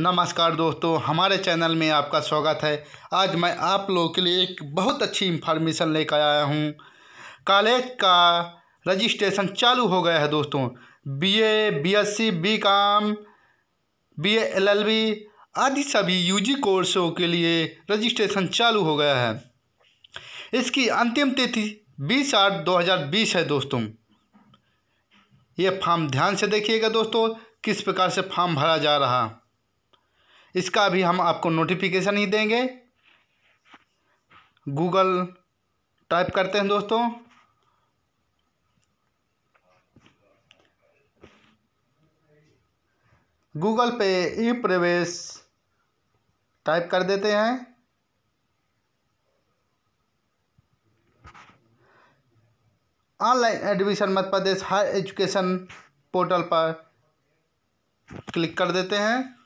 नमस्कार दोस्तों हमारे चैनल में आपका स्वागत है आज मैं आप लोगों के लिए एक बहुत अच्छी इन्फॉर्मेशन लेकर आया हूँ कॉलेज का रजिस्ट्रेशन चालू हो गया है दोस्तों BA BSc BCom BA LLB आदि सभी यूजी कोर्सों के लिए रजिस्ट्रेशन चालू हो गया है इसकी अंतिम तिथि बीस आठ दो हज़ार बीस है दोस्तों ये फॉर्म ध्यान से देखिएगा दोस्तों किस प्रकार से फॉर्म भरा जा रहा इसका भी हम आपको नोटिफिकेशन ही देंगे गूगल टाइप करते हैं दोस्तों गूगल पे ई प्रवेश टाइप कर देते हैं online admission Madhya Pradesh higher education portal पर क्लिक कर देते हैं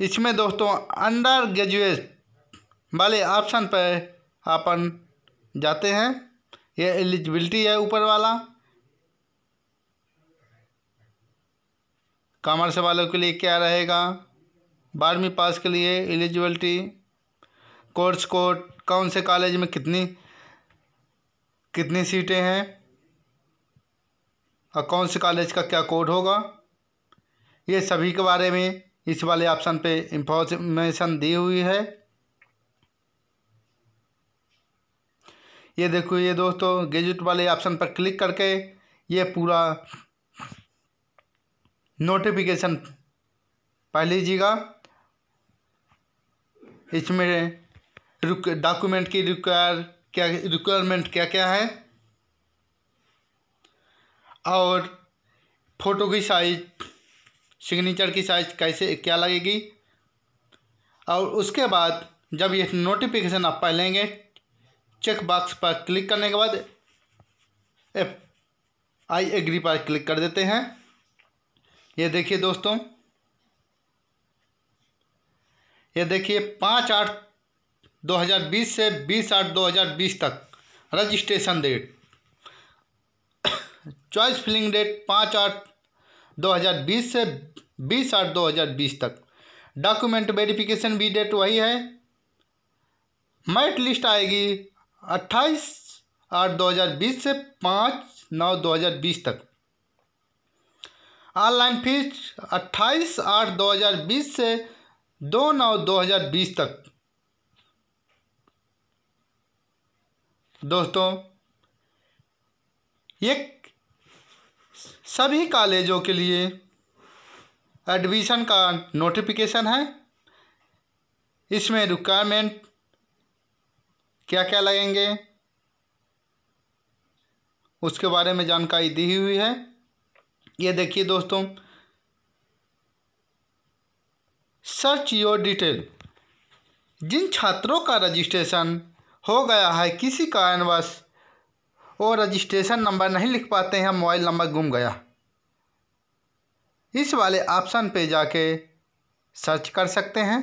इसमें दोस्तों अंडर ग्रेजुएट वाले ऑप्शन पर अपन जाते हैं ये एलिजिबिलिटी है ऊपर वाला कॉमर्स वालों के लिए क्या रहेगा बारहवीं पास के लिए एलिजिबिलिटी कोर्स कोड कौन से कॉलेज में कितनी कितनी सीटें हैं और कौन से कॉलेज का क्या कोड होगा ये सभी के बारे में इस वाले ऑप्शन पे इंफॉर्मेशन दी हुई है ये देखो ये दोस्तों गेजुट वाले ऑप्शन पर क्लिक करके ये पूरा नोटिफिकेशन पा लीजिएगा इसमें डॉक्यूमेंट की रिक्वायर क्या रिक्वायरमेंट क्या क्या है और फ़ोटो की साइज सिग्नेचर की साइज कैसे क्या लगेगी और उसके बाद जब ये नोटिफिकेशन आप पहलेंगे चेक बॉक्स पर क्लिक करने के बाद एफ आई एग्री पर क्लिक कर देते हैं ये देखिए दोस्तों ये देखिए पाँच आठ 2020 से बीस आठ 2020 तक registration date choice filling date पाँच आठ 2020 से 20 आठ 2020 तक डॉक्यूमेंट वेरिफिकेशन भी डेट वही है मैट लिस्ट आएगी 28 आठ 2020 से 5 नौ 2020 तक ऑनलाइन फीस 28 आठ 2020 से दो नौ 2020 तक दोस्तों ये सभी कॉलेजों के लिए एडमिशन का नोटिफिकेशन है इसमें रिक्वायरमेंट क्या क्या लगेंगे उसके बारे में जानकारी दी हुई है ये देखिए दोस्तों सर्च योर डिटेल जिन छात्रों का रजिस्ट्रेशन हो गया है किसी कारणवश और रजिस्ट्रेशन नंबर नहीं लिख पाते हैं मोबाइल नंबर गुम गया इस वाले ऑप्शन पे जाके सर्च कर सकते हैं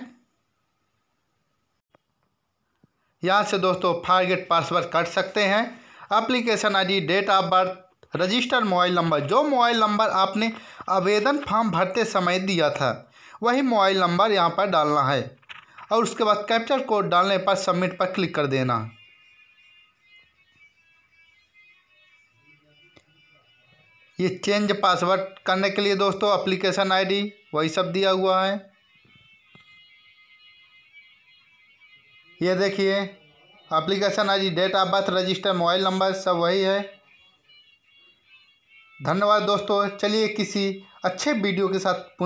यहाँ से दोस्तों फारगेट पासवर्ड कट सकते हैं application ID date of birth register mobile number जो मोबाइल नंबर आपने आवेदन फॉर्म भरते समय दिया था वही मोबाइल नंबर यहाँ पर डालना है और उसके बाद कैप्चर कोड डालने पर सबमिट पर क्लिक कर देना ये चेंज पासवर्ड करने के लिए दोस्तों अप्लीकेशन आईडी वही सब दिया हुआ है ये देखिए application ID date of birth register mobile number सब वही है धन्यवाद दोस्तों चलिए किसी अच्छे वीडियो के साथ